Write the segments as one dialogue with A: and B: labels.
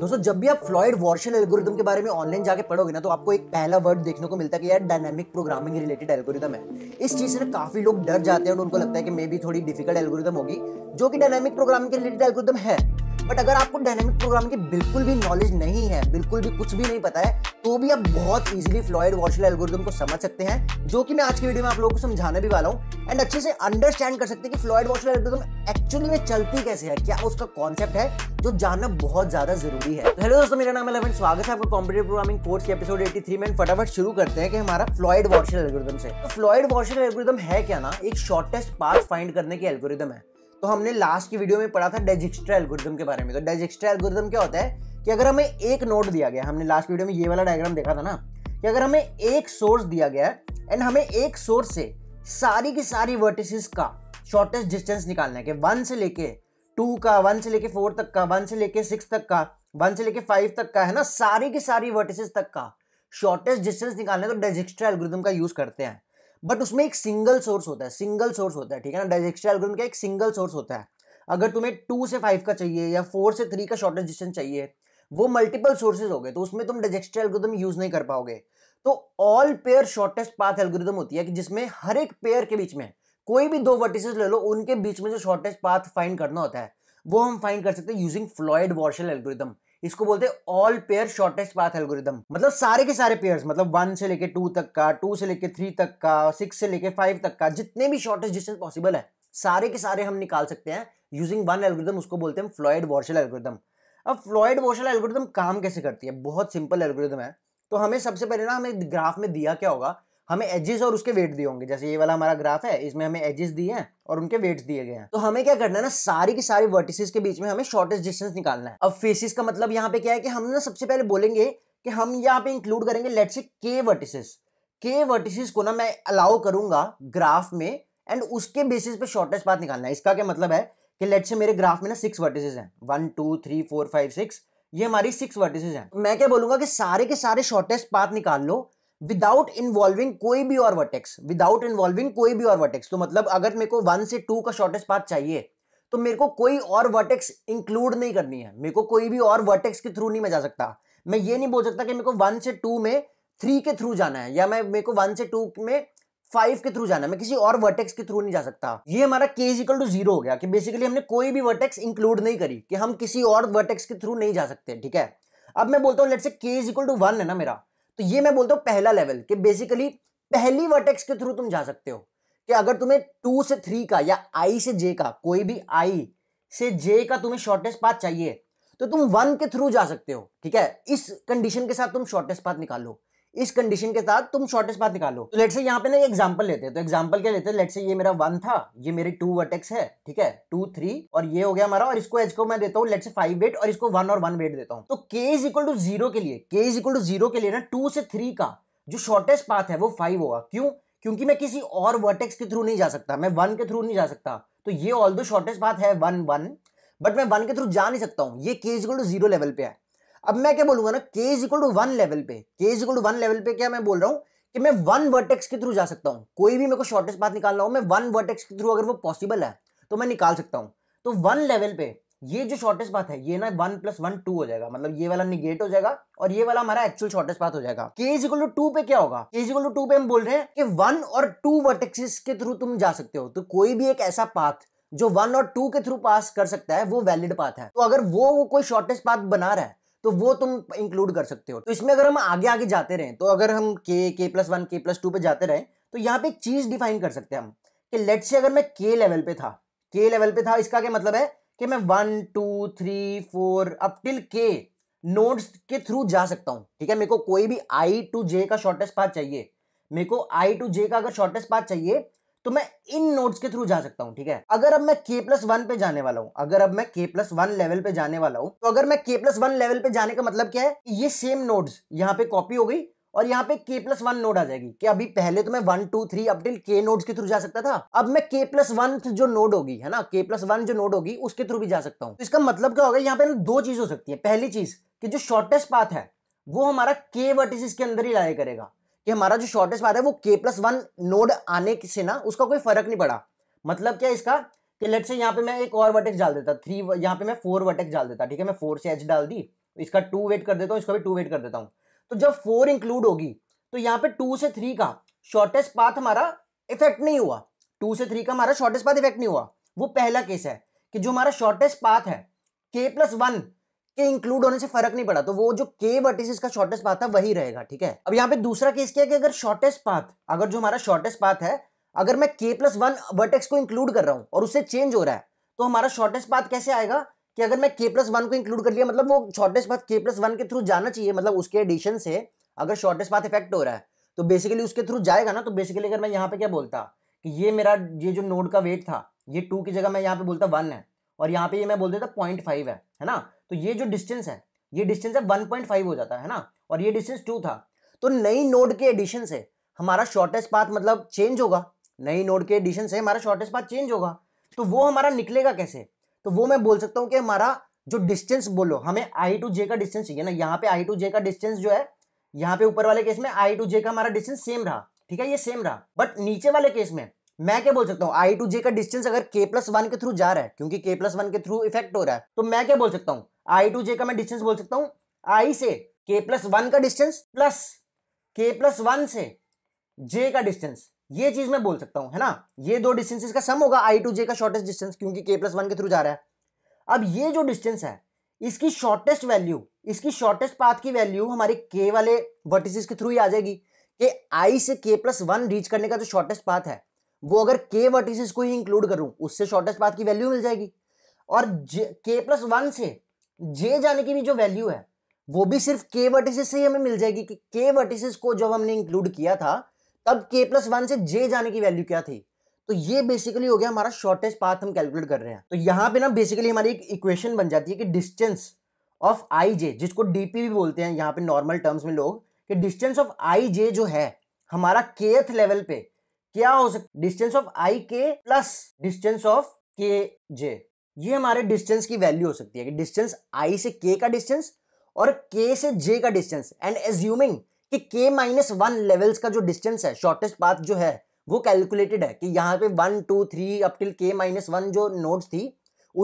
A: दोस्तों जब भी आप फ्लॉइड वॉर्शन एल्गोरिदम के बारे में ऑनलाइन जाके पढ़ोगे ना तो आपको एक पहला वर्ड देखने को मिलता है कि यार डायनेमिक प्रोग्रामिंग रिलेटेड एल्गोरिदम है इस चीज़ से काफ़ी लोग डर जाते हैं और उनको लगता है कि मे बी थोड़ी डिफिकल्ट एल्गोरिदम होगी जो कि डायनेमिक प्रोग्रामिंग के रिलेटेड एल्गोरिदम है बट अगर आपको डायनेमिक प्रोग्रामिंग की बिल्कुल भी नॉलेज नहीं है बिल्कुल भी कुछ भी नहीं पता है तो भी आप बहुत इजीली फ्लॉइड वॉशल एल्गोरिदम को समझ सकते हैं जो कि मैं आज की वीडियो में आप लोगों को समझाने भी वाला हूँ एंड अच्छे से अंडरस्टैंड कर सकते हैं कि फ्लॉइड वॉशल एल्गोरिदम एक्चुअली में चलती कैसे है क्या उसका कॉन्सेप्ट है जो जानना बहुत ज्यादा जरूरी है हेलो तो दोस्तों मेरा नाम है स्वागत है आपका कॉम्प्यूटर प्रोग्रामिंग कोर्स के एपिसोड एटी थ्री में फटाफट शुरू करते हैं कि हमारा फ्लॉइड वॉशल एल्गोरिदम से तो फ्लॉइड वॉशल एल्गोरिदम है क्या ना एक शॉर्टेस्ट पाथ फाइंड करने की एल्गोरिदम है तो हमने लास्ट की वीडियो में पढ़ा था डेजिक्स्ट्रा एल्गोरिदम के बारे में तो डेजिक्स्ट्रा एल्गोरिदम क्या होता है कि अगर हमें एक नोड दिया गया हमने लास्ट वीडियो में ये वाला डायग्राम देखा था ना कि अगर हमें एक सोर्स दिया गया है एंड हमें एक सोर्स से सारी की सारी वर्टिसेस का शॉर्टेस्ट डिस्टेंस निकालना है कि वन से लेके टू का वन से लेके फोर तक का वन से लेके सिक्स तक का वन से लेके फाइव तक का है ना सारी की सारी वर्टिसेस तक का शॉर्टेस्ट डिस्टेंस निकालने तो डेजिक्स्ट्रा एल्गोरिथम का यूज करते हैं बट उसमें एक सिंगल सोर्स होता है सिंगल सोर्स होता है ठीक है ना डाइजेक्शन एल्गोरिथम का एक सिंगल सोर्स होता है अगर तुम्हें टू से फाइव का चाहिए या फोर से थ्री का शॉर्टेज डिस्टेंस चाहिए वो मल्टीपल सोर्सेज हो गए तो उसमें तुम डाइजेक्शन एल्गोरिथम यूज नहीं कर पाओगे तो all pair shortest path algorithm होती है कि जिसमें हर एक पेयर के बीच में कोई भी दो वर्टिसेस ले लो उनके बीच में जो शॉर्टेस्ट पाथ फाइंड करना होता है वो हम फाइंड कर सकते हैं यूजिंग फ्लॉइड वॉर्शल एल्गोरिथम इसको बोलते हैं all pair shortest path algorithm मतलब सारे के सारे पेयर्स मतलब वन से लेके टू तक का टू से लेके थ्री तक का सिक्स से लेके फाइव तक का जितने भी शॉर्टेस्ट डिस्टेंस पॉसिबल है सारे के सारे हम निकाल सकते हैं यूजिंग वन एल्गोरिदम उसको बोलते हैं फ्लॉइड वॉर्शल एल्गोरिदम अब फ्लॉयड वॉर्शल एल्गोरिदम काम कैसे करती है बहुत सिंपल एल्गोरिदम है तो हमें सबसे पहले ना हमें ग्राफ में दिया क्या होगा हमें एजेस और उसके वेट दिए होंगे जैसे ये वाला हमारा ग्राफ है इसमें हमें एजेस दिए हैं और उनके वेट्स दिए गए हैं तो हमें क्या करना है ना सारी की सारी वर्टिसेस के बीच में हमें शॉर्टेस्ट डिस्टेंस निकालना है अब फेसिस का मतलब यहाँ पे क्या है कि हम ना सबसे पहले बोलेंगे कि हम यहाँ पे इंक्लूड करेंगे लेट से के वर्टिसेस के वर्टिसेस को ना मैं अलाउ करूंगा ग्राफ में एंड उसके बेसिस पे शॉर्टेस्ट पाथ निकालना है इसका क्या मतलब है कि लेट से मेरे ग्राफ में ना सिक्स वर्टिसेस हैं one two three four five six ये हमारी सिक्स वर्टिसेस हैं मैं क्या बोलूंगा कि सारे के सारे शॉर्टेस्ट पाथ निकाल लो विदाउट इन्वॉल्विंग कोई भी और वर्टेक्स विदाउट इन्वॉल्विंग कोई भी और वर्टेक्स तो मतलब अगर मेरे को वन से टू का शॉर्टेस्ट पाथ चाहिए तो मेरे को कोई और वर्टेक्स इंक्लूड नहीं करनी है मेरे को कोई भी और वर्टेक्स के थ्रू नहीं मैं जा सकता मैं ये नहीं बोल सकता कि मेरे को वन से टू में थ्री के थ्रू जाना है या मैं मेरे को वन से टू में फाइव के थ्रू जाना है मैं किसी और वर्टेक्स के थ्रू नहीं जा सकता ये हमारा के इज इक्वल टू जीरो हो गया कि बेसिकली हमने कोई भी वर्टेक्स इंक्लूड नहीं करी कि हम किसी और वर्टेक्स के थ्रू नहीं जा सकते ठीक है अब मैं बोलता हूँ लेट से के इज इक्वल टू वन है ना मेरा तो ये मैं बोलता हूँ पहला लेवल कि बेसिकली पहली वर्टेक्स के थ्रू तुम जा सकते हो कि अगर तुम्हें टू से थ्री का या आई से जे का कोई भी आई से जे का तुम्हें शॉर्टेस्ट पाथ चाहिए तो तुम वन के थ्रू जा सकते हो ठीक है इस कंडीशन के साथ तुम शॉर्टेस्ट पाथ निकालो इस कंडीशन के साथ तुम शॉर्टेस्ट पाथ निकालो तो लेट से यहाँ पे ना एग्जाम्पल लेते हैं तो एग्जाम्पल क्या लेते हैं लेट से ये मेरा वन था ये मेरी टू वर्टेक्स है ठीक है टू थ्री और ये हो गया हमारा और इसको एज को मैं देता हूँ लेट से फाइव वेट और इसको वन और वन वेट देता हूँ तो के इज इक्वल टू जीरो के लिए के इज इक्वल टू जीरो के लिए ना टू से थ्री का जो शॉर्टेस्ट पाथ है वो फाइव होगा क्यों क्योंकि मैं किसी और वर्टेक्स के थ्रू नहीं जा सकता मैं वन के थ्रू नहीं जा सकता तो ये ऑल दो शॉर्टेस्ट पाथ है वन वन बट मैं वन के थ्रू जा नहीं सकता हूँ ये k is equal to zero level पे है अब मैं क्या बोलूंगा ना k is equal to one level पे k is equal to one level पे क्या मैं बोल रहा हूँ कि मैं वन वर्टेक्स के थ्रू जा सकता हूँ कोई भी मेरे को शॉर्टेस्ट पाथ निकालना हो मैं वन वर्टेक्स के थ्रू अगर वो पॉसिबल है तो मैं निकाल सकता हूँ तो वन लेवल पे ये जो शॉर्टेस्ट बात है ये ना वन प्लस वन टू हो जाएगा मतलब ये वाला निगेट हो जाएगा और ये वाला हमारा एक्चुअल शॉर्टेस्ट बात हो जाएगा के इज इक्वल टू टू पे क्या होगा के इज इक्वल टू टू पे हम बोल रहे हैं कि वन और टू वर्टेक्सिस के थ्रू तुम जा सकते हो तो कोई भी एक ऐसा पाथ जो वन और टू के थ्रू पास कर सकता है वो वैलिड पाथ है तो अगर वो, वो कोई शॉर्टेस्ट पाथ बना रहा है तो वो तुम इंक्लूड कर सकते हो तो इसमें अगर हम आगे आगे जाते रहे तो अगर हम k k plus one k plus two पे जाते रहे तो यहाँ पे एक चीज़ डिफाइन कर सकते हैं हम कि लेट से अगर मैं के लेवल पे था के लेवल पे था इसका क्या मतलब है कि मैं one two three four up till k nodes के थ्रू जा सकता हूँ ठीक है मेरे को कोई भी आई टू जे का शॉर्टेस्ट पाथ चाहिए मेरे को आई टू जे का अगर शॉर्टेस्ट पाथ चाहिए तो मैं इन नोड्स के थ्रू जा सकता हूँ ठीक है अगर अब मैं के प्लस वन पे जाने वाला हूँ अगर अब मैं के प्लस वन लेवल पे जाने वाला हूँ तो अगर मैं के प्लस वन लेवल पे जाने का मतलब क्या है ये सेम नोड्स यहाँ पे कॉपी हो गई और यहाँ पे के प्लस वन नोड आ जाएगी कि अभी पहले तो मैं one two three up till k nodes के थ्रू जा सकता था अब मैं के प्लस वन जो नोड होगी है ना के प्लस वन जो नोड होगी उसके थ्रू भी जा सकता हूँ तो इसका मतलब क्या होगा यहाँ पे दो चीज हो सकती है पहली चीज कि जो शॉर्टेस्ट पाथ है वो हमारा के वर्टिसेस के अंदर ही लाया करेगा कि हमारा जो शॉर्टेज पाथ है वो के प्लस वन नोड आने से ना उसका कोई फर्क नहीं पड़ा मतलब क्या इसका कि लेट से यहाँ पे मैं एक और वर्टेक्स डाल देता थ्री यहाँ पे मैं फोर वर्टेक्स डाल देता ठीक है मैं फोर से एच डाल दी इसका टू वेट कर देता हूँ इसका भी टू वेट कर देता हूँ तो जब फोर इंक्लूड होगी तो यहाँ पे टू से थ्री का शॉर्टेस्ट पाथ हमारा इफेक्ट नहीं हुआ टू से थ्री का हमारा शॉर्टेस्ट पाथ इफेक्ट नहीं हुआ वो पहला केस है कि जो हमारा शॉर्टेस्ट पाथ है के प्लस वन के इंक्लूड होने से फर्क नहीं पड़ा तो वो जो के वर्टिसेस का शॉर्टेस्ट पाथ था वही रहेगा ठीक है अब यहाँ पे दूसरा केस क्या है कि अगर शॉर्टेस्ट पाथ अगर जो हमारा शॉर्टेस्ट पाथ है अगर मैं के प्लस वन वर्टेक्स को इंक्लूड कर रहा हूँ और उससे चेंज हो रहा है तो हमारा शॉर्टेस्ट पाथ कैसे आएगा कि अगर मैं के प्लस वन को इंक्लूड कर लिया मतलब वो shortest path k plus one के थ्रू जाना चाहिए मतलब उसके एडिशन से अगर शॉर्टेस्ट पाथ इफेक्ट हो रहा है तो बेसिकली उसके थ्रू जाएगा ना तो बेसिकली अगर मैं यहाँ पे क्या बोलता कि ये मेरा ये जो नोड का वेट था ये टू की जगह मैं यहाँ पे बोलता वन है और यहाँ पे ये मैं बोल देता पॉइंट फाइव है है ना तो ये जो डिस्टेंस है ये डिस्टेंस है वन पॉइंट फाइव हो जाता है ना और ये डिस्टेंस टू था तो नई नोड के एडिशन से हमारा शॉर्टेस्ट पाथ मतलब चेंज होगा नई नोड के एडिशन से हमारा शॉर्टेस्ट पाथ चेंज होगा तो वो हमारा निकलेगा कैसे तो वो मैं बोल सकता हूँ कि हमारा जो डिस्टेंस बोलो हमें आई टू जे का डिस्टेंस चाहिए ना यहाँ पे आई टू जे का डिस्टेंस जो है यहाँ पे ऊपर वाले केस में आई टू जे का हमारा डिस्टेंस सेम रहा ठीक है ये सेम रहा बट नीचे वाले केस में मैं क्या बोल सकता हूँ आई टू जे का डिस्टेंस अगर के प्लस वन के थ्रू जा रहा है क्योंकि के प्लस वन के थ्रू इफेक्ट हो रहा है तो मैं क्या बोल सकता हूँ आई टू जे का मैं डिस्टेंस बोल सकता हूँ आई से के प्लस वन का distance plus k plus one से जे का डिस्टेंस ये चीज मैं बोल सकता हूँ है ना ये दो डिस्टेंसेस का सम होगा आई टू जे का शॉर्टेस्ट डिस्टेंस क्योंकि के प्लस वन के थ्रू जा रहा है अब ये जो डिस्टेंस है इसकी शॉर्टेस्ट वैल्यू इसकी शॉर्टेस्ट पाथ की वैल्यू हमारे के वाले वर्टिसेस के थ्रू ही आ जाएगी कि आई से के प्लस वन रीच करने का जो शॉर्टेस्ट पाथ है वो अगर के वर्टिसेस को ही इंक्लूड करूं उससे शॉर्टेस्ट पाथ की वैल्यू मिल जाएगी और के प्लस वन से जे जाने की भी जो वैल्यू है वो भी सिर्फ के वर्टिसेस से ही हमें मिल जाएगी कि के वर्टिसेस को जब हमने इंक्लूड किया था तब के प्लस वन से जे जाने की वैल्यू क्या थी तो ये बेसिकली हो गया हमारा शॉर्टेस्ट पाथ हम कैलकुलेट कर रहे हैं तो यहाँ पे ना बेसिकली हमारी एक इक्वेशन बन जाती है कि डिस्टेंस ऑफ आई जे जिसको डीपी भी बोलते हैं यहाँ पे नॉर्मल टर्म्स में लोग कि डिस्टेंस ऑफ आई जे जो है हमारा केथ लेवल पे क्या हो सकता distance of i k plus distance of के जे ये हमारे डिस्टेंस की वैल्यू हो सकती है कि डिस्टेंस आई से के का डिस्टेंस और के से जे का डिस्टेंस एंड एज्यूमिंग कि के माइनस वन लेवल्स का जो डिस्टेंस है शॉर्टेस्ट पाथ जो है वो कैलकुलेटेड है कि यहाँ पे one two three up till k minus one जो नोट्स थी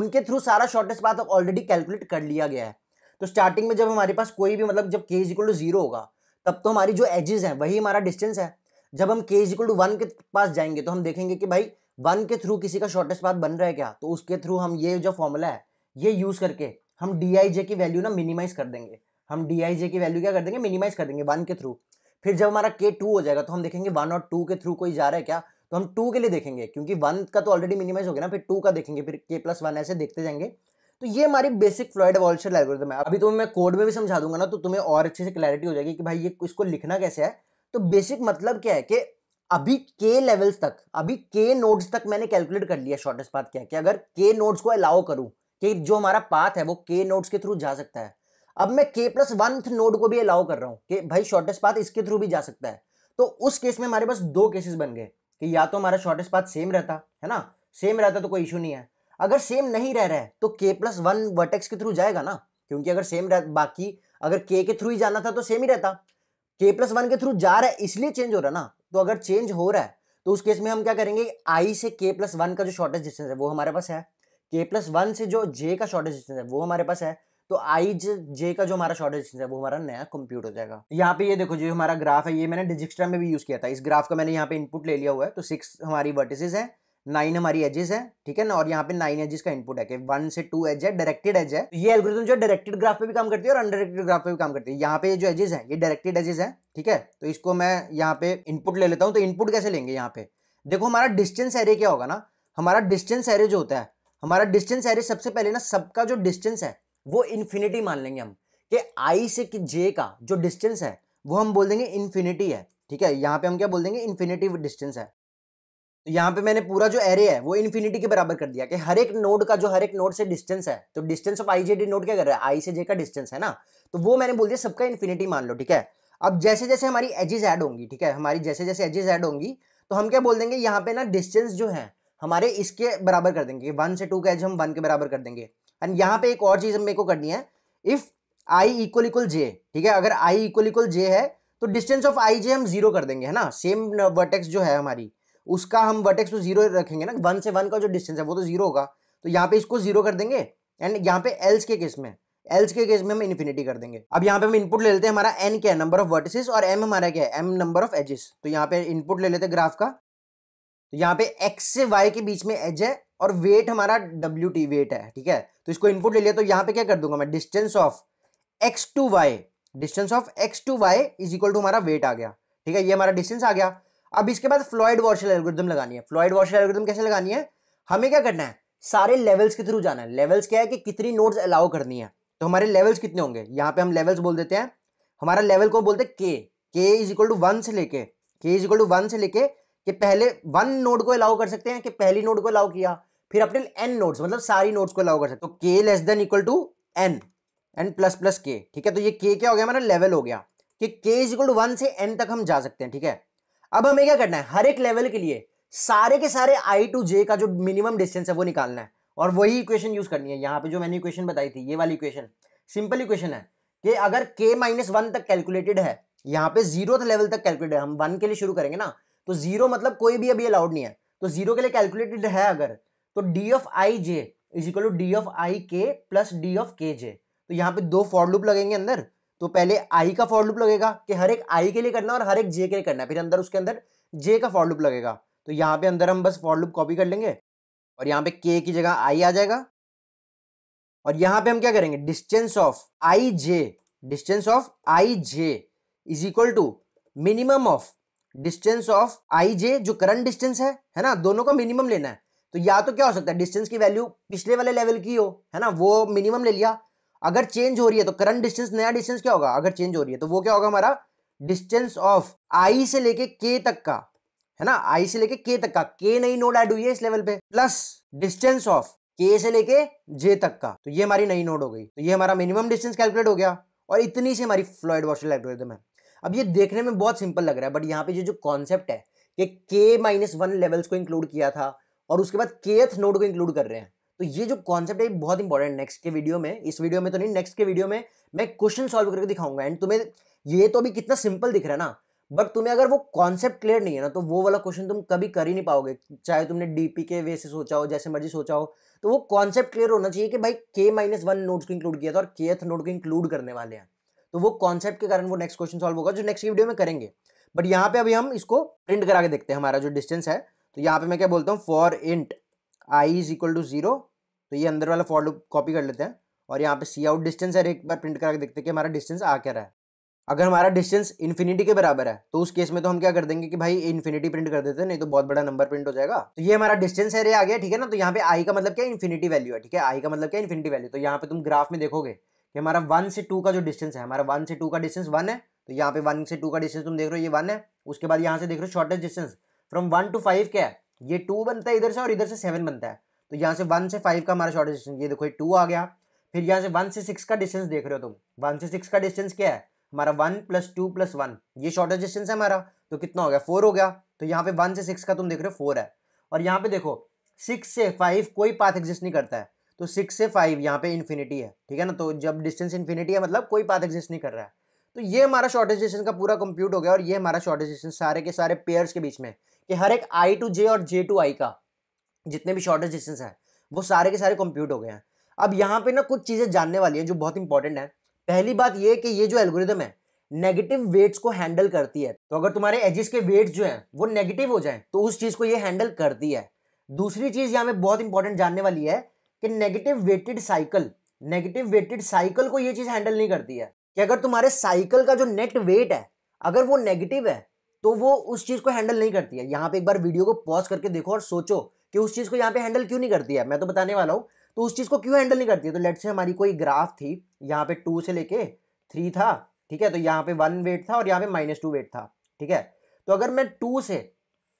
A: उनके थ्रू सारा शॉर्टेस्ट पाथ ऑलरेडी कैलकुलेट कर लिया गया है तो स्टार्टिंग में जब हमारे पास कोई भी मतलब जब के इज इक्वल टू जीरो होगा तब तो हमारी जो एजेस हैं वही हमारा डिस्टेंस है जब हम के इजिकल टू वन के पास जाएंगे तो हम देखेंगे कि भाई वन के थ्रू किसी का शॉर्टेस्ट पाथ बन रहा है क्या तो उसके थ्रू हम ये जो फॉर्मूला है ये यूज करके हम डी आई जे की वैल्यू ना मिनिमाइज कर देंगे हम डी आई जे की वैल्यू क्या कर देंगे मिनिमाइज कर देंगे वन के थ्रू फिर जब हमारा के टू हो जाएगा तो हम देखेंगे वन और टू के थ्रू कोई जा रहा है क्या तो हम टू के लिए देखेंगे क्योंकि वन का तो ऑलरेडी मिनिमाइज हो गया ना फिर टू का देखेंगे फिर के प्लस वन ऐसे देखते जाएंगे तो ये हमारी बेसिक फ्लॉइड वॉल्शर एल्गोरिथम है अभी तुम्हें तो मैं कोड में भी समझा दूंगा ना तो तुम्हें और अच्छे से क्लैरिटी हो जाएगी कि भाई ये इसको लिखना कैसे है तो बेसिक मतलब क्या है कि अभी के लेवल्स तक अभी के नोड्स तक मैंने कैलकुलेट कर लिया शॉर्टेस्ट पाथ क्या कि अगर के नोड्स को अलाउ करूं कि जो हमारा पाथ है वो के नोड्स के थ्रू जा सकता है अब मैं के प्लस वन नोड को भी अलाउ कर रहा हूं कि भाई शॉर्टेस्ट पाथ इसके थ्रू भी जा सकता है तो उस केस में हमारे पास दो केसेस बन गए कि या तो हमारा शॉर्टेस्ट पाथ सेम रहता है ना सेम रहता तो कोई इशू नहीं है अगर सेम नहीं रह रहा है तो के प्लस वन वर्टेक्स के थ्रू जाएगा ना क्योंकि अगर सेम रह बाकी अगर के के थ्रू ही जाना था तो सेम ही रहता के प्लस वन के थ्रू जा रहा है इसलिए चेंज हो रहा है ना तो अगर चेंज हो रहा है तो उस केस में हम क्या करेंगे आई से के प्लस वन का जो शॉर्टेज डिस्टेंस है वो हमारे पास है के प्लस वन से जो जे का शॉर्टेज डिस्टेंस है वो हमारे पास है तो आई जे का जो हमारा शॉर्टेज डिस्टेंस है वो हमारा नया कंप्यूट हो जाएगा यहाँ पे ये देखो जो हमारा ग्राफ है ये मैंने डिजिक्स्ट्रा में भी यूज किया था इस ग्राफ का मैंने यहाँ पे इनपुट ले लिया हुआ है तो सिक्स हमारी वर्टिसेज है नाइन हमारी एजेस है ठीक है ना और यहाँ पे नाइन एजेस का इनपुट है कि वन से टू एज है डायरेक्टेड एज है ये एल्गोरिथम जो डायरेक्टेड ग्राफ पे भी काम करती है और अनडायरेक्टेड ग्राफ पे भी काम करती है यहाँ पे जो एजेस है ये डायरेक्टेड एजेस है ठीक है तो इसको मैं यहाँ पे इनपुट ले लेता हूँ तो इनपुट कैसे लेंगे यहाँ पे देखो हमारा डिस्टेंस एरे क्या होगा ना हमारा डिस्टेंस एरे जो होता है हमारा डिस्टेंस एरे सबसे पहले ना सबका जो डिस्टेंस है वो इन्फिनिटी मान लेंगे हम कि आई से जे का जो डिस्टेंस है वो हम बोल देंगे इन्फिनिटी है ठीक है यहाँ पे हम क्या बोल देंगे इन्फिनिटी डिस्टेंस है तो यहाँ पे मैंने पूरा जो एरे है वो इन्फिनिटी के बराबर कर दिया कि हर एक नोड का जो हर एक नोड से डिस्टेंस है तो distance of i j d node क्या कर रहा है आई से जे का डिस्टेंस है ना तो वो मैंने बोल दिया सबका इन्फिनिटी मान लो ठीक है अब जैसे जैसे हमारी एजेस ऐड होंगी ठीक है हमारी जैसे जैसे एजेस ऐड होंगी तो हम क्या बोल देंगे यहाँ पे ना डिस्टेंस जो है हमारे इसके बराबर कर देंगे वन से टू का एज हम वन के बराबर कर देंगे एंड यहाँ पे एक और चीज़ मेरे को करनी है if i equal equal j ठीक है अगर आई इक्वल इक्वल जे है तो डिस्टेंस ऑफ आई जे हम जीरो कर देंगे है ना सेम वर्टेक्स जो है हमारी उसका हम वर्टेक्स तो जीरो रखेंगे ना वन से वन का जो डिस्टेंस है वो तो जीरो होगा तो यहाँ पे इसको जीरो कर देंगे एंड यहाँ पे एल्स के केस में एल्स के केस में हम इन्फिनिटी कर देंगे अब यहाँ पे हम इनपुट ले लेते हैं हमारा एन क्या है नंबर ऑफ वर्टिस और एम हमारा क्या है एम नंबर ऑफ एजेस तो यहाँ पे इनपुट ले लेते हैं ग्राफ का तो यहाँ पे एक्स से वाई के बीच में एज है और वेट हमारा डब्ल्यू टी वेट है ठीक है तो इसको इनपुट ले लिया तो यहाँ पे क्या कर दूंगा मैं distance of x to y distance of x to y is equal to हमारा वेट आ गया ठीक है ये हमारा डिस्टेंस आ गया अब इसके बाद फ्लॉइड वॉशल एलगोरिदम लगानी है फ्लॉइड वॉशल एलगोरिदम कैसे लगानी है हमें क्या करना है सारे लेवल्स के थ्रू जाना है लेवल्स क्या है कि कितनी नोट्स अलाउ करनी है तो हमारे लेवल्स कितने होंगे यहाँ पे हम लेवल्स बोल देते हैं हमारा लेवल को बोलते हैं के के इज इक्वल टू वन से लेके के इज इक्वल टू वन से लेके कि पहले वन नोड को अलाउ कर सकते हैं कि पहली नोड को अलाउ किया फिर अपने एन नोड्स मतलब सारी नोड्स को अलाउ कर सकते तो k less than equal to n n plus plus k ठीक है तो ये के क्या हो गया हमारा लेवल हो गया कि k is equal to one से एन तक हम जा सकते हैं ठीक है अब हमें क्या करना है हर एक लेवल के लिए सारे के सारे आई टू जे का जो मिनिमम डिस्टेंस है वो निकालना है और वही इक्वेशन यूज करनी है यहाँ पे जो मैंने इक्वेशन बताई थी ये वाली इक्वेशन सिंपल इक्वेशन है कि अगर के माइनस वन तक कैलकुलेटेड है यहाँ पे जीरो लेवल तक कैलकुलेटेड है हम वन के लिए शुरू करेंगे ना तो जीरो मतलब कोई भी अभी अलाउड नहीं है तो जीरो के लिए कैलकुलेटेड है अगर तो d of i j is equal to d of i k plus D of के जे तो यहाँ पे दो फॉर लूप लगेंगे अंदर तो पहले आई का फॉर लूप लगेगा कि हर एक आई के लिए करना और हर एक जे के लिए करना फिर अंदर उसके अंदर जे का फॉर लूप लगेगा तो यहाँ पे अंदर हम बस फॉर लूप कॉपी कर लेंगे और यहाँ पे के की जगह आई आ जाएगा और यहाँ पे हम क्या करेंगे distance of i j distance of i j is equal to minimum of distance of i j जो करंट डिस्टेंस है है ना दोनों का मिनिमम लेना है तो या तो क्या हो सकता है डिस्टेंस की वैल्यू पिछले वाले लेवल की हो है ना वो मिनिमम ले लिया अगर चेंज हो रही है तो करंट डिस्टेंस नया डिस्टेंस क्या होगा अगर चेंज हो रही है तो वो क्या होगा हमारा डिस्टेंस ऑफ आई से लेके के तक का है ना आई से लेके के तक का के नई नोड ऐड हुई है इस लेवल पे प्लस डिस्टेंस ऑफ के से लेके जे तक का तो ये हमारी नई नोड हो गई तो ये हमारा मिनिमम डिस्टेंस कैलकुलेट हो गया और इतनी से हमारी फ्लॉइड वॉशल एल्गोरिथम है अब ये देखने में बहुत सिंपल लग रहा है बट यहाँ पे जो कॉन्सेप्ट है कि के माइनस वन लेवल्स को इंक्लूड किया था और उसके बाद केथ नोड को इंक्लूड कर रहे हैं तो ये जो कॉन्सेप्ट है बहुत इंपॉर्टेंट नेक्स्ट के वीडियो में इस वीडियो में तो नहीं नेक्स्ट के वीडियो में मैं क्वेश्चन सॉल्व करके दिखाऊंगा एंड तुम्हें ये तो अभी कितना सिंपल दिख रहा है ना बट तुम्हें अगर वो कॉन्सेप्ट क्लियर नहीं है ना तो वो वाला क्वेश्चन तुम कभी कर ही नहीं पाओगे चाहे तुमने डीपी के वे से सोचा हो जैसे मर्जी सोचा हो तो वो कॉन्सेप्ट क्लियर होना चाहिए कि भाई के माइनस वन नोट्स को इंक्लूड किया था और के एथ नोट को इंक्लूड करने वाले हैं तो वो कॉन्सेप्ट के कारण वो नेक्स्ट क्वेश्चन सॉल्व होगा जो नेक्स्ट वीडियो में करेंगे बट यहाँ पे अभी हम इसको प्रिंट करा के देखते हैं हमारा जो डिस्टेंस है तो यहाँ पे मैं क्या बोलता हूँ for int i is equal to zero तो ये अंदर वाला फॉर कॉपी कर लेते हैं और यहाँ पे सी आउट डिस्टेंस है एक बार प्रिंट करा के देखते हैं कि हमारा डिस्टेंस आ क्या रहा है अगर हमारा डिस्टेंस इन्फिनिटी के बराबर है तो उस केस में तो हम क्या कर देंगे कि भाई इन्फिनिटी प्रिंट कर देते हैं नहीं तो बहुत बड़ा नंबर प्रिंट हो जाएगा तो ये हमारा डिस्टेंस है आ गया ठीक है ना तो यहाँ पे आई का मतलब क्या इन्फिनिटी वैल्यू है ठीक है आई का मतलब क्या इन्फिनिटी वैल्यू तो यहाँ पे तुम ग्राफ में देखोगे कि हमारा वन से टू का जो डिस्टेंस है हमारा वन से टू का डिस्टेंस वन है तो यहाँ पे वन से टू का डिस्टेंस तुम देख रहे हो ये वन है उसके बाद यहाँ से देख रहे हो shortest distance from one to five क्या है ये टू बनता है इधर से और इधर से सेवन बनता है तो यहाँ से वन से फाइव का हमारा शॉर्ट डिस्टेंस ये देखो ये टू आ गया फिर यहाँ से वन से सिक्स का डिस्टेंस देख रहे हो तुम वन से सिक्स का डिस्टेंस क्या है हमारा one plus two plus one ये शॉर्टेज डिस्टेंस है हमारा तो कितना हो गया फोर हो गया तो यहाँ पे वन से सिक्स का तुम देख रहे हो फोर है और यहाँ पे देखो सिक्स से फाइव कोई पाथ एग्जिस्ट नहीं करता है तो सिक्स से फाइव यहाँ पे इन्फिनिटी है ठीक है ना तो जब डिस्टेंस इन्फिनिटी है मतलब कोई पाथ एग्जिस्ट नहीं कर रहा है तो ये हमारा शॉर्टेज डिस्टेंस का पूरा कंप्यूट हो गया और ये हमारा शॉर्टेज डिस्टेंस सारे के सारे पेयर्स के बीच में कि हर एक आई टू जे और जे टू आई का जितने भी शॉर्टेज डिस्टेंस है वो सारे के सारे कंप्यूट हो गए हैं अब यहाँ पे ना कुछ चीज़ें जानने वाली हैं जो बहुत इंपॉर्टेंट है पहली बात ये कि ये जो एल्गोरिदम है नेगेटिव वेट्स को हैंडल करती है तो अगर तुम्हारे एजिस के वेट्स जो हैं वो नेगेटिव हो जाएं तो उस चीज़ को ये हैंडल करती है दूसरी चीज़ यहाँ में बहुत इंपॉर्टेंट जानने वाली है कि negative weighted cycle negative weighted cycle को ये चीज़ हैंडल नहीं करती है कि अगर तुम्हारे साइकिल का जो नेट वेट है अगर वो नेगेटिव है तो वो उस चीज़ को हैंडल नहीं करती है यहाँ पे एक बार वीडियो को पॉज करके देखो और सोचो कि उस चीज़ को यहाँ पे हैंडल क्यों नहीं करती है मैं तो बताने वाला हूँ तो उस चीज़ को क्यों हैंडल नहीं करती है तो लेट से हमारी कोई ग्राफ थी यहाँ पे टू से लेके थ्री था ठीक है तो यहाँ पे वन वेट था और यहाँ पे माइनस टू वेट था ठीक है तो अगर मैं टू से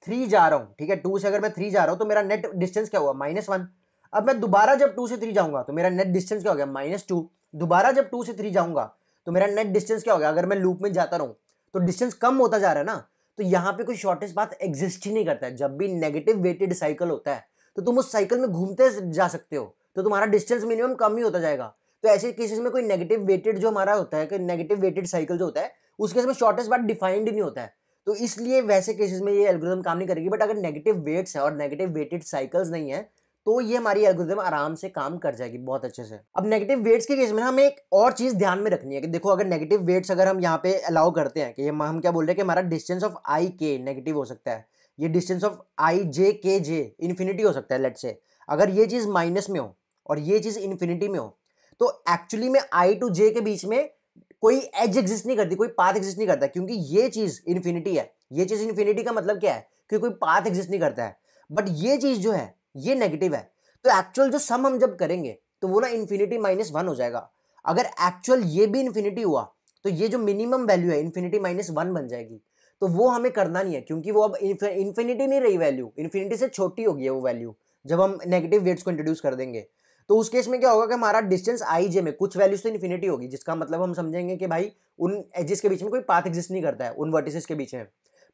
A: थ्री जा रहा हूँ ठीक है टू से अगर मैं थ्री जा रहा हूँ तो मेरा नेट डिस्टेंस क्या हुआ माइनस वन अब मैं दोबारा जब टू से थ्री जाऊंगा तो मेरा नेट डिस्टेंस क्या हो गया माइनस टू दोबारा जब टू से थ्री जाऊंगा तो मेरा नेट डिस्टेंस क्या हो गया अगर मैं लूप में जाता रहूँ तो डिस्टेंस कम होता जा रहा है ना तो यहाँ पे कोई शॉर्टेज पाथ एग्जिस्ट ही नहीं करता है जब भी नेगेटिव वेटेड साइकिल होता है तो तुम उस साइकिल में घूमते जा सकते हो तो तुम्हारा डिस्टेंस मिनिमम कम ही होता जाएगा तो ऐसे केसेस में कोई नेगेटिव वेटेड जो हमारा होता है कि नेगेटिव वेटेड साइकिल जो होता है उसके में शॉर्टेज बात डिफाइंड नहीं होता है तो इसलिए वैसे केसेस में ये एल्गोरिथम काम नहीं करेगी बट अगर नेगेटिव वेट्स है और नेगेटिव वेटेड साइकिल्स नहीं है तो ये हमारी एल्गोरिथम आराम से काम कर जाएगी बहुत अच्छे से अब नेगेटिव वेट्स के केस में हमें एक और चीज़ ध्यान में रखनी है कि देखो अगर नेगेटिव वेट्स अगर हम यहाँ पे अलाउ करते हैं कि हम क्या बोल रहे हैं कि हमारा डिस्टेंस ऑफ आई के नेगेटिव हो सकता है ये डिस्टेंस ऑफ आई जे के जे इन्फिनिटी हो सकता है लेट से अगर ये चीज़ माइनस में हो और ये चीज़ इन्फिनिटी में हो तो एक्चुअली में आई टू जे के बीच में कोई एज एग्जिस्ट नहीं करती कोई पाथ एग्जिस्ट नहीं करता क्योंकि ये चीज़ इन्फिनिटी है ये चीज़ इन्फिनिटी का मतलब क्या है कि कोई पाथ एग्जिस्ट नहीं करता है बट ये चीज़ जो है ये नेगेटिव है तो एक्चुअल जो सम हम जब करेंगे तो वो ना इन्फिनिटी माइनस वन हो जाएगा अगर एक्चुअल ये भी इन्फिनिटी हुआ तो ये जो मिनिमम वैल्यू है इन्फिनिटी माइनस वन बन जाएगी तो वो हमें करना नहीं है क्योंकि वो अब इन्फिनिटी नहीं रही वैल्यू इन्फिनिटी से छोटी होगी वो वैल्यू जब हम नेगेटिव वेट्स को इंट्रोड्यूस कर देंगे तो उस केस में क्या होगा कि हमारा डिस्टेंस आई जे में कुछ वैल्यूज तो इन्फिनिटी होगी जिसका मतलब हम समझेंगे कि भाई उन एजिस के बीच में कोई पाथ एग्जिस्ट नहीं करता है उन वर्टिसेस के बीच में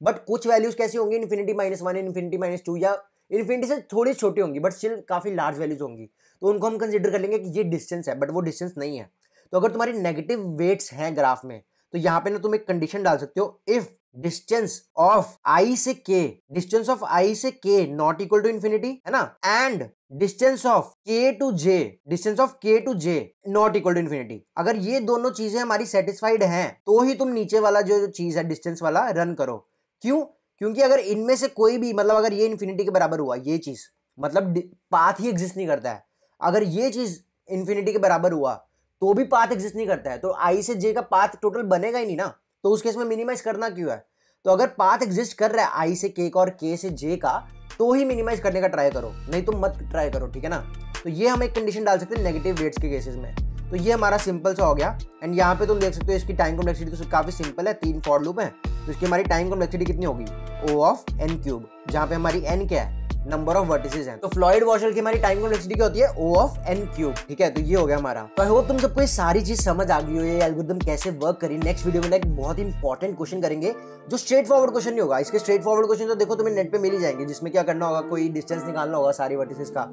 A: बट कुछ वैल्यूज कैसी होंगी infinity minus one infinity minus two या इन्फिनिटी से थोड़ी छोटी होंगी बट स्टिल काफ़ी लार्ज वैल्यूज होंगी तो उनको हम कंसिडर कर लेंगे कि ये डिस्टेंस है बट वो डिस्टेंस नहीं है तो अगर तुम्हारी नेगेटिव वेट्स हैं ग्राफ में तो यहाँ पे ना तुम एक कंडीशन डाल सकते हो इफ डिस्टेंस ऑफ आई से के डिस्टेंस ऑफ आई से के नॉट इक्वल टू इन्फिनिटी है ना and distance of k to j distance of k to j not equal to infinity अगर ये दोनों चीजें हमारी सेटिस्फाइड हैं तो ही तुम नीचे वाला जो चीज है डिस्टेंस वाला रन करो क्यों क्योंकि अगर इनमें से कोई भी मतलब अगर ये इन्फिनिटी के बराबर हुआ ये चीज़ मतलब पाथ ही एग्जिस्ट नहीं करता है अगर ये चीज़ इन्फिनिटी के बराबर हुआ तो भी पाथ एग्जिस्ट नहीं करता है तो आई से जे का पाथ टोटल बनेगा ही नहीं ना तो उस केस में मिनिमाइज करना क्यों है तो अगर पाथ एग्जिस्ट कर रहा है आई से के का और के से जे का तो ही मिनिमाइज करने का ट्राई करो नहीं तो मत ट्राई करो ठीक है ना तो ये हम एक कंडीशन डाल सकते हैं नेगेटिव वेट्स के केसेस में तो ये हमारा सिंपल सा हो गया एंड यहाँ पे तुम देख सकते हो इसकी टाइम कॉम्प्लेक्सिटी तो काफ़ी सिंपल है तीन फॉर लूप है तो इसकी हमारी टाइम कॉम्प्लेक्सिटी कितनी होगी ओ ऑफ एन क्यूब जहाँ पे हमारी एन क्या है नंबर ऑफ वर्टिसेस हैं तो फ्लॉइड वॉशर की हमारी टाइम कॉम्प्लेक्सिटी क्या होती है ओ ऑफ एन क्यूब ठीक है तो ये हो गया हमारा तो आई होप तुम सबको ये सारी चीज समझ आ गई हो ये एल्गोरिथम कैसे वर्क करी नेक्स्ट वीडियो में एक बहुत इंपॉर्टेंट क्वेश्चन करेंगे जो स्ट्रेट फॉरवर्ड क्वेश्चन नहीं होगा इसके स्ट्रेट फॉरवर्ड क्वेश्चन तो देखो तुम्हें नेट पे मिल ही जाएंगे जिसमें क्या करना होगा कोई डिस्टेंस निकालना होगा सारी वर्टिसेस का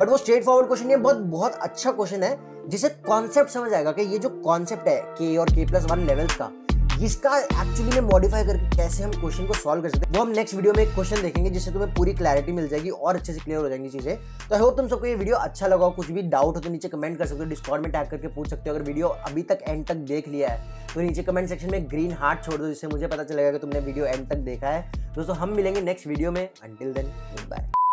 A: बट वो स्ट्रेट फॉरवर्ड क्वेश्चन ये बहुत बहुत अच्छा क्वेश्चन है जिसे कॉन्सेप्ट समझ आएगा कि ये जो कॉन्सेप्ट है के और के प्लस वन लेवल्स का जिसका एक्चुअली में मॉडिफाई करके कैसे हम क्वेश्चन को सॉल्व कर सकते हैं वो हम नेक्स्ट वीडियो में एक क्वेश्चन देखेंगे जिससे तुम्हें पूरी क्लैरिटी मिल जाएगी और अच्छे से क्लियर हो जाएंगी चीज़ें तो आई होप तुम सबको ये वीडियो अच्छा लगा कुछ भी डाउट हो तो नीचे कमेंट कर सकते हो डिस्कॉर्ड में टैग करके पूछ सकते हो अगर वीडियो अभी तक एंड तक देख लिया है तो नीचे कमेंट सेक्शन में ग्रीन हार्ट छोड़ दो जिससे मुझे पता चलेगा कि तुमने वीडियो एंड तक देखा है दोस्तों हम मिलेंगे नेक्स्ट वीडियो में अंटिल देन बाय